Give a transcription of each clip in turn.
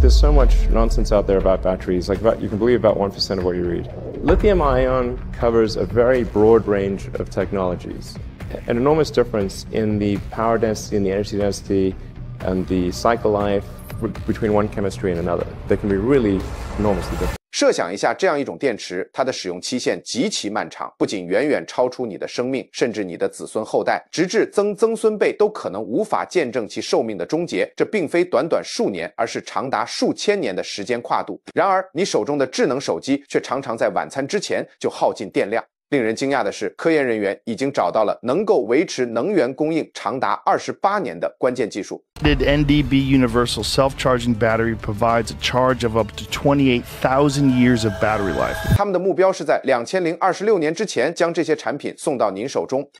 There's so much nonsense out there about batteries, like about, you can believe about 1% of what you read. Lithium ion covers a very broad range of technologies. An enormous difference in the power density and the energy density and the cycle life between one chemistry and another. They can be really enormously different. 设想一下，这样一种电池，它的使用期限极其漫长，不仅远远超出你的生命，甚至你的子孙后代，直至曾曾孙辈都可能无法见证其寿命的终结。这并非短短数年，而是长达数千年的时间跨度。然而，你手中的智能手机却常常在晚餐之前就耗尽电量。令人惊讶的是，科研人员已经找到了能够维持能源供应长达二十八年的关键技术。Did NDB Universal Self-Charging Battery provides a charge of up to twenty-eight thousand years of battery life？他们的目标是在两千零二十六年之前将这些产品送到您手中。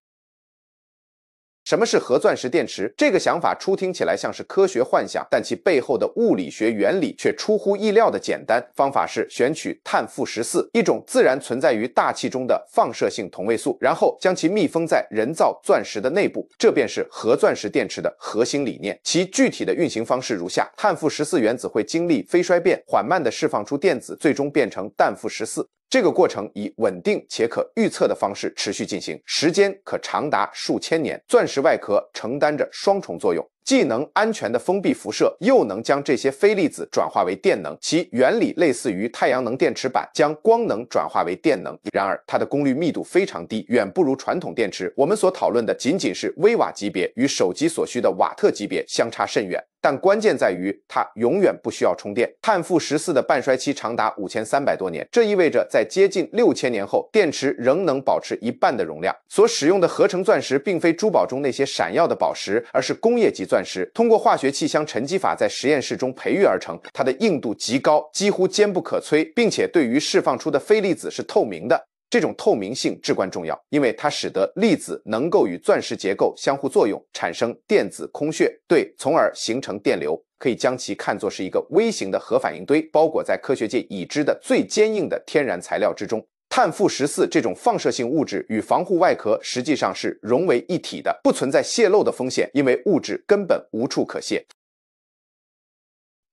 什么是核钻石电池？这个想法初听起来像是科学幻想，但其背后的物理学原理却出乎意料的简单。方法是选取碳负十四，一种自然存在于大气中的放射性同位素，然后将其密封在人造钻石的内部，这便是核钻石电池的核心理念。其具体的运行方式如下：碳负十四原子会经历非衰变，缓慢地释放出电子，最终变成氮负十四。这个过程以稳定且可预测的方式持续进行，时间可长达数千年。钻石外壳承担着双重作用，既能安全的封闭辐射，又能将这些非粒子转化为电能。其原理类似于太阳能电池板，将光能转化为电能。然而，它的功率密度非常低，远不如传统电池。我们所讨论的仅仅是微瓦级别，与手机所需的瓦特级别相差甚远。但关键在于，它永远不需要充电。碳负十四的半衰期长达五千三百多年，这意味着在接近六千年后，电池仍能保持一半的容量。所使用的合成钻石并非珠宝中那些闪耀的宝石，而是工业级钻石，通过化学气相沉积法在实验室中培育而成。它的硬度极高，几乎坚不可摧，并且对于释放出的非粒子是透明的。这种透明性至关重要，因为它使得粒子能够与钻石结构相互作用，产生电子空穴对，从而形成电流。可以将其看作是一个微型的核反应堆，包裹在科学界已知的最坚硬的天然材料之中。碳负十四这种放射性物质与防护外壳实际上是融为一体，的不存在泄漏的风险，因为物质根本无处可泄。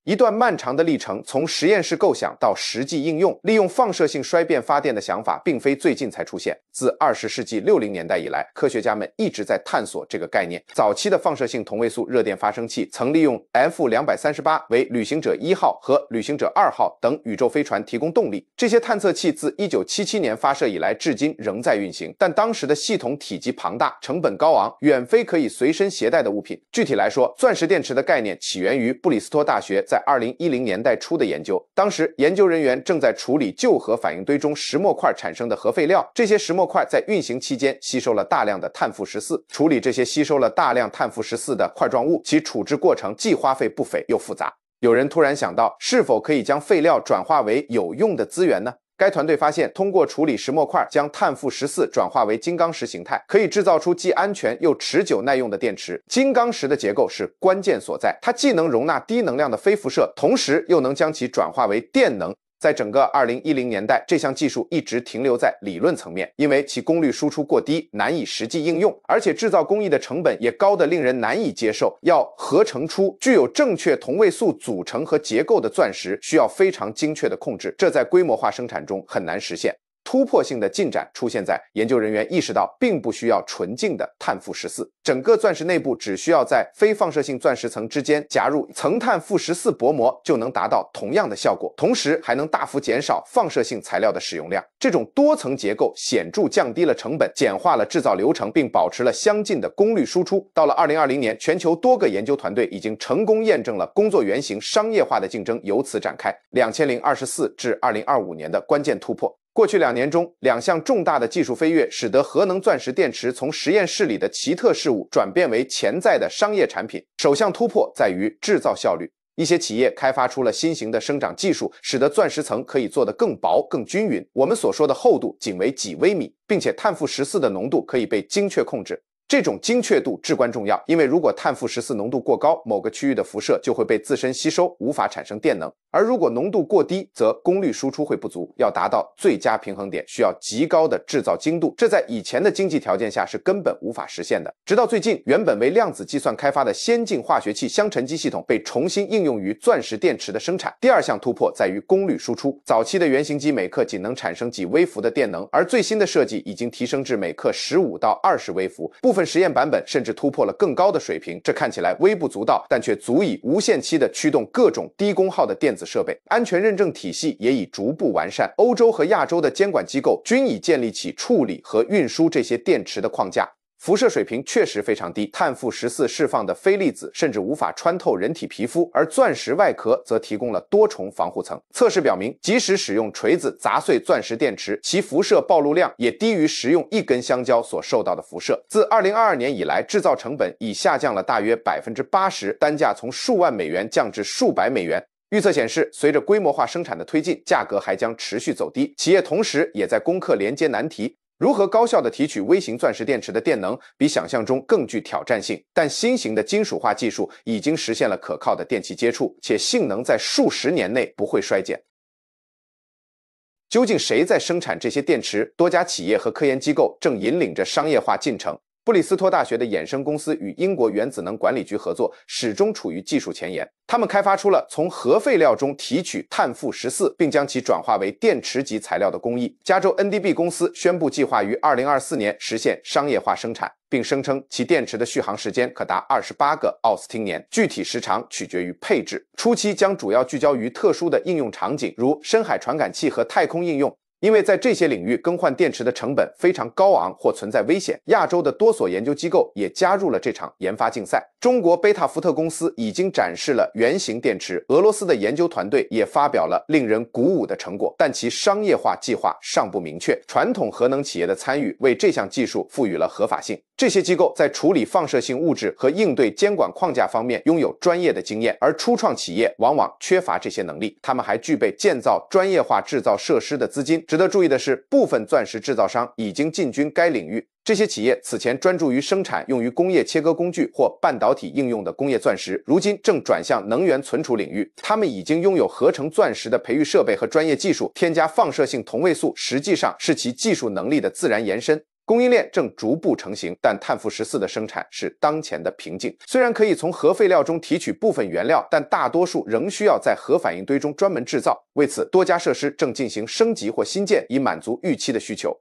一段漫长的历程，从实验室构想到实际应用，利用放射性衰变发电的想法，并非最近才出现。自二十世纪六零年代以来，科学家们一直在探索这个概念。早期的放射性同位素热电发生器曾利用 F 两百三十八为旅行者一号和旅行者二号等宇宙飞船提供动力。这些探测器自一九七七年发射以来，至今仍在运行。但当时的系统体积庞大，成本高昂，远非可以随身携带的物品。具体来说，钻石电池的概念起源于布里斯托大学在。在二零一零年代初的研究，当时研究人员正在处理旧核反应堆中石墨块产生的核废料。这些石墨块在运行期间吸收了大量的碳负十四。处理这些吸收了大量碳负十四的块状物，其处置过程既花费不菲又复杂。有人突然想到，是否可以将废料转化为有用的资源呢？该团队发现，通过处理石墨块，将碳负十四转化为金刚石形态，可以制造出既安全又持久耐用的电池。金刚石的结构是关键所在，它既能容纳低能量的非辐射，同时又能将其转化为电能。在整个2010年代，这项技术一直停留在理论层面，因为其功率输出过低，难以实际应用，而且制造工艺的成本也高得令人难以接受。要合成出具有正确同位素组成和结构的钻石，需要非常精确的控制，这在规模化生产中很难实现。突破性的进展出现在研究人员意识到，并不需要纯净的碳负十四，整个钻石内部只需要在非放射性钻石层之间夹入层碳负十四薄膜，就能达到同样的效果，同时还能大幅减少放射性材料的使用量。这种多层结构显著降低了成本，简化了制造流程，并保持了相近的功率输出。到了二零二零年，全球多个研究团队已经成功验证了工作原型，商业化的竞争由此展开。两千零二十四至二零二五年的关键突破。过去两年中，两项重大的技术飞跃，使得核能钻石电池从实验室里的奇特事物转变为潜在的商业产品。首项突破在于制造效率，一些企业开发出了新型的生长技术，使得钻石层可以做得更薄、更均匀。我们所说的厚度仅为几微米，并且碳负十四的浓度可以被精确控制。这种精确度至关重要，因为如果碳负十四浓度过高，某个区域的辐射就会被自身吸收，无法产生电能。而如果浓度过低，则功率输出会不足。要达到最佳平衡点，需要极高的制造精度，这在以前的经济条件下是根本无法实现的。直到最近，原本为量子计算开发的先进化学气相沉积系统被重新应用于钻石电池的生产。第二项突破在于功率输出。早期的原型机每克仅能产生几微伏的电能，而最新的设计已经提升至每克十五到二十微伏，部分实验版本甚至突破了更高的水平。这看起来微不足道，但却足以无限期的驱动各种低功耗的电子。设备安全认证体系也已逐步完善。欧洲和亚洲的监管机构均已建立起处理和运输这些电池的框架。辐射水平确实非常低，碳负十四释放的非粒子甚至无法穿透人体皮肤，而钻石外壳则提供了多重防护层。测试表明，即使使用锤子砸碎钻石电池，其辐射暴露量也低于食用一根香蕉所受到的辐射。自二零二二年以来，制造成本已下降了大约百分之八十，单价从数万美元降至数百美元。预测显示，随着规模化生产的推进，价格还将持续走低。企业同时也在攻克连接难题，如何高效地提取微型钻石电池的电能，比想象中更具挑战性。但新型的金属化技术已经实现了可靠的电气接触，且性能在数十年内不会衰减。究竟谁在生产这些电池？多家企业和科研机构正引领着商业化进程。布里斯托大学的衍生公司与英国原子能管理局合作，始终处于技术前沿。他们开发出了从核废料中提取碳负十四，并将其转化为电池级材料的工艺。加州 NDB 公司宣布计划于二零二四年实现商业化生产，并声称其电池的续航时间可达二十八个奥斯汀年，具体时长取决于配置。初期将主要聚焦于特殊的应用场景，如深海传感器和太空应用。因为在这些领域更换电池的成本非常高昂或存在危险，亚洲的多所研究机构也加入了这场研发竞赛。中国贝塔福特公司已经展示了圆形电池，俄罗斯的研究团队也发表了令人鼓舞的成果，但其商业化计划尚不明确。传统核能企业的参与为这项技术赋予了合法性。这些机构在处理放射性物质和应对监管框架方面拥有专业的经验，而初创企业往往缺乏这些能力。他们还具备建造专业化制造设施的资金。值得注意的是，部分钻石制造商已经进军该领域。这些企业此前专注于生产用于工业切割工具或半导体应用的工业钻石，如今正转向能源存储领域。他们已经拥有合成钻石的培育设备和专业技术，添加放射性同位素实际上是其技术能力的自然延伸。供应链正逐步成型，但碳负十四的生产是当前的瓶颈。虽然可以从核废料中提取部分原料，但大多数仍需要在核反应堆中专门制造。为此，多家设施正进行升级或新建，以满足预期的需求。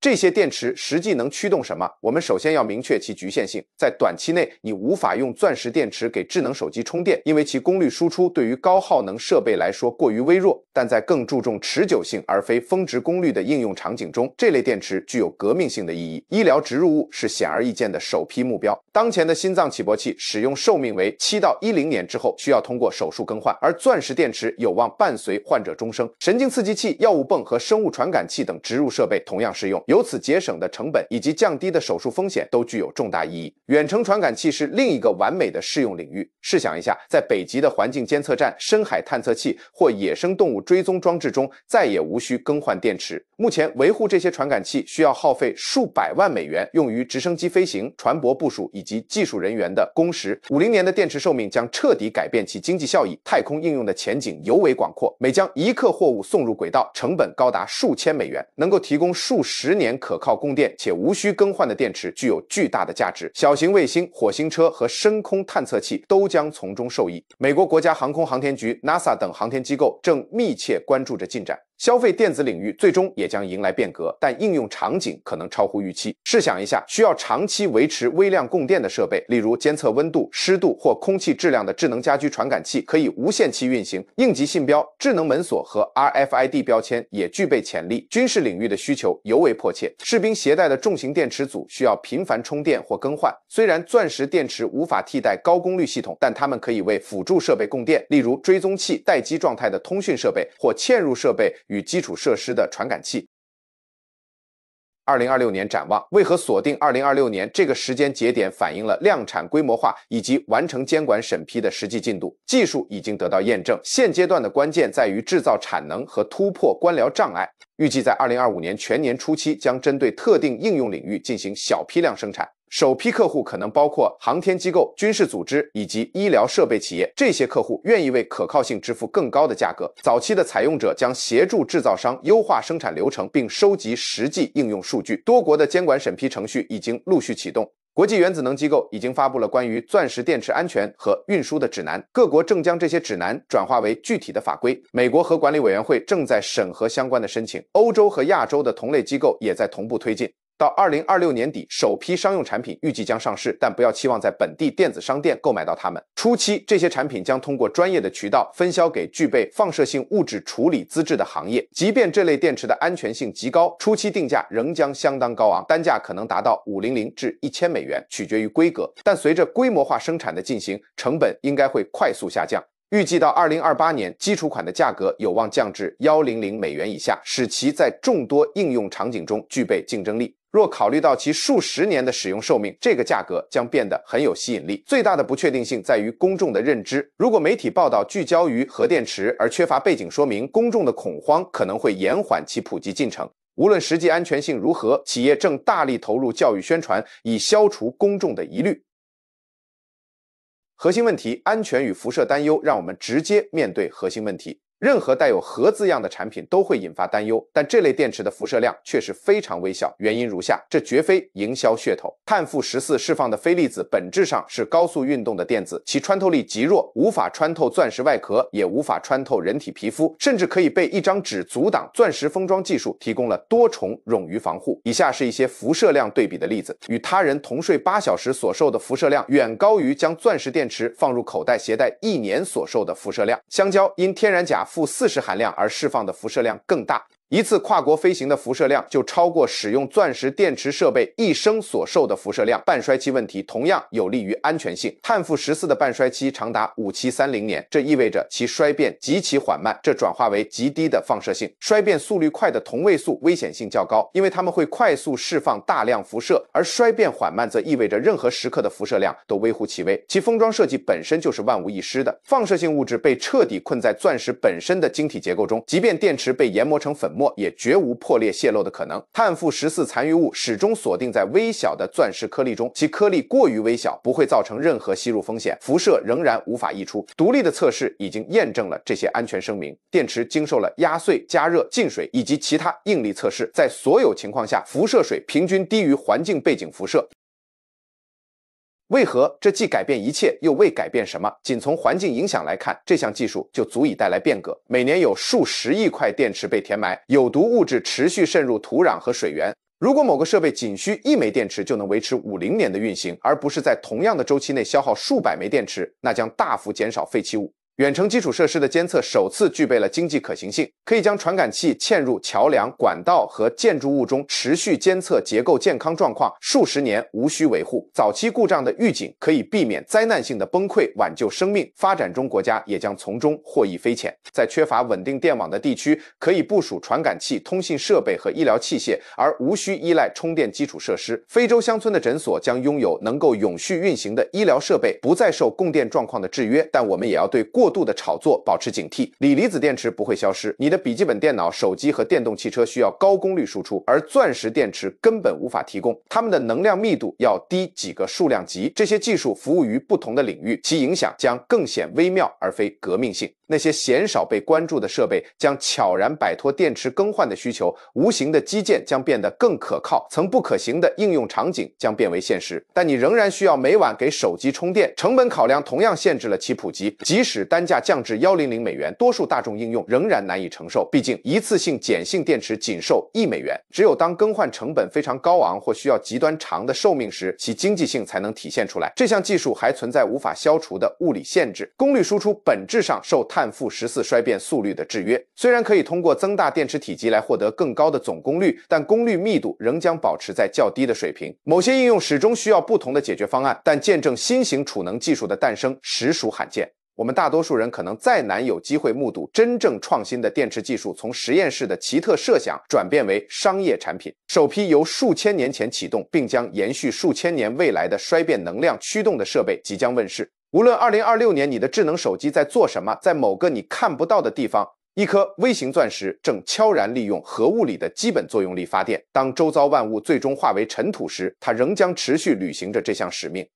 这些电池实际能驱动什么？我们首先要明确其局限性。在短期内，你无法用钻石电池给智能手机充电，因为其功率输出对于高耗能设备来说过于微弱。但在更注重持久性而非峰值功率的应用场景中，这类电池具有革命性的意义。医疗植入物是显而易见的首批目标。当前的心脏起搏器使用寿命为七到一零年之后需要通过手术更换，而钻石电池有望伴随患者终生。神经刺激器、药物泵和生物传感器等植入设备同样适用。由此节省的成本以及降低的手术风险都具有重大意义。远程传感器是另一个完美的适用领域。试想一下，在北极的环境监测站、深海探测器或野生动物追踪装置中，再也无需更换电池。目前维护这些传感器需要耗费数百万美元，用于直升机飞行、船舶部署以及技术人员的工时。五零年的电池寿命将彻底改变其经济效益。太空应用的前景尤为广阔。每将一克货物送入轨道，成本高达数千美元，能够提供数十。年可靠供电且无需更换的电池具有巨大的价值，小型卫星、火星车和深空探测器都将从中受益。美国国家航空航天局 （NASA） 等航天机构正密切关注着进展。消费电子领域最终也将迎来变革，但应用场景可能超乎预期。试想一下，需要长期维持微量供电的设备，例如监测温度、湿度或空气质量的智能家居传感器，可以无限期运行。应急信标、智能门锁和 RFID 标签也具备潜力。军事领域的需求尤为迫切，士兵携带的重型电池组需要频繁充电或更换。虽然钻石电池无法替代高功率系统，但它们可以为辅助设备供电，例如追踪器、待机状态的通讯设备或嵌入设备。与基础设施的传感器。二零二六年展望，为何锁定二零二六年这个时间节点？反映了量产规模化以及完成监管审批的实际进度，技术已经得到验证。现阶段的关键在于制造产能和突破官僚障碍。预计在二零二五年全年初期，将针对特定应用领域进行小批量生产。首批客户可能包括航天机构、军事组织以及医疗设备企业。这些客户愿意为可靠性支付更高的价格。早期的采用者将协助制造商优化生产流程，并收集实际应用数据。多国的监管审批程序已经陆续启动。国际原子能机构已经发布了关于钻石电池安全和运输的指南，各国正将这些指南转化为具体的法规。美国核管理委员会正在审核相关的申请，欧洲和亚洲的同类机构也在同步推进。到二零二六年底，首批商用产品预计将上市，但不要期望在本地电子商店购买到它们。初期，这些产品将通过专业的渠道分销给具备放射性物质处理资质的行业。即便这类电池的安全性极高，初期定价仍将相当高昂，单价可能达到五零零至一千美元，取决于规格。但随着规模化生产的进行，成本应该会快速下降。预计到二零二八年，基础款的价格有望降至幺零零美元以下，使其在众多应用场景中具备竞争力。若考虑到其数十年的使用寿命，这个价格将变得很有吸引力。最大的不确定性在于公众的认知。如果媒体报道聚焦于核电池而缺乏背景说明，公众的恐慌可能会延缓其普及进程。无论实际安全性如何，企业正大力投入教育宣传，以消除公众的疑虑。核心问题：安全与辐射担忧，让我们直接面对核心问题。任何带有“核”字样的产品都会引发担忧，但这类电池的辐射量却是非常微小。原因如下，这绝非营销噱头。碳负十四释放的非粒子本质上是高速运动的电子，其穿透力极弱，无法穿透钻石外壳，也无法穿透人体皮肤，甚至可以被一张纸阻挡。钻石封装技术提供了多重冗余防护。以下是一些辐射量对比的例子：与他人同睡八小时所受的辐射量远高于将钻石电池放入口袋携带一年所受的辐射量。香蕉因天然钾。负四十含量而释放的辐射量更大。一次跨国飞行的辐射量就超过使用钻石电池设备一生所受的辐射量。半衰期问题同样有利于安全性。碳负十四的半衰期长达五七三零年，这意味着其衰变极其缓慢，这转化为极低的放射性。衰变速率快的同位素危险性较高，因为它们会快速释放大量辐射，而衰变缓慢则意味着任何时刻的辐射量都微乎其微。其封装设计本身就是万无一失的。放射性物质被彻底困在钻石本身的晶体结构中，即便电池被研磨成粉。也绝无破裂泄漏的可能。碳负十四残余物始终锁定在微小的钻石颗粒中，其颗粒过于微小，不会造成任何吸入风险。辐射仍然无法溢出。独立的测试已经验证了这些安全声明。电池经受了压碎、加热、进水以及其他应力测试，在所有情况下，辐射水平均低于环境背景辐射。为何这既改变一切，又未改变什么？仅从环境影响来看，这项技术就足以带来变革。每年有数十亿块电池被填埋，有毒物质持续渗入土壤和水源。如果某个设备仅需一枚电池就能维持五零年的运行，而不是在同样的周期内消耗数百枚电池，那将大幅减少废弃物。远程基础设施的监测首次具备了经济可行性，可以将传感器嵌入桥梁、管道和建筑物中，持续监测结构健康状况，数十年无需维护。早期故障的预警可以避免灾难性的崩溃，挽救生命。发展中国家也将从中获益匪浅。在缺乏稳定电网的地区，可以部署传感器、通信设备和医疗器械，而无需依赖充电基础设施。非洲乡村的诊所将拥有能够永续运行的医疗设备，不再受供电状况的制约。但我们也要对过。过度的炒作，保持警惕。锂离子电池不会消失。你的笔记本电脑、手机和电动汽车需要高功率输出，而钻石电池根本无法提供，它们的能量密度要低几个数量级。这些技术服务于不同的领域，其影响将更显微妙，而非革命性。那些鲜少被关注的设备将悄然摆脱电池更换的需求，无形的基建将变得更可靠，曾不可行的应用场景将变为现实。但你仍然需要每晚给手机充电，成本考量同样限制了其普及。即使单价降至幺零零美元，多数大众应用仍然难以承受。毕竟一次性碱性电池仅售一美元，只有当更换成本非常高昂或需要极端长的寿命时，其经济性才能体现出来。这项技术还存在无法消除的物理限制，功率输出本质上受碳。碳负十四衰变速率的制约，虽然可以通过增大电池体积来获得更高的总功率，但功率密度仍将保持在较低的水平。某些应用始终需要不同的解决方案，但见证新型储能技术的诞生实属罕见。我们大多数人可能再难有机会目睹真正创新的电池技术从实验室的奇特设想转变为商业产品。首批由数千年前启动并将延续数千年未来的衰变能量驱动的设备即将问世。无论2026年你的智能手机在做什么，在某个你看不到的地方，一颗微型钻石正悄然利用核物理的基本作用力发电。当周遭万物最终化为尘土时，它仍将持续履行着这项使命。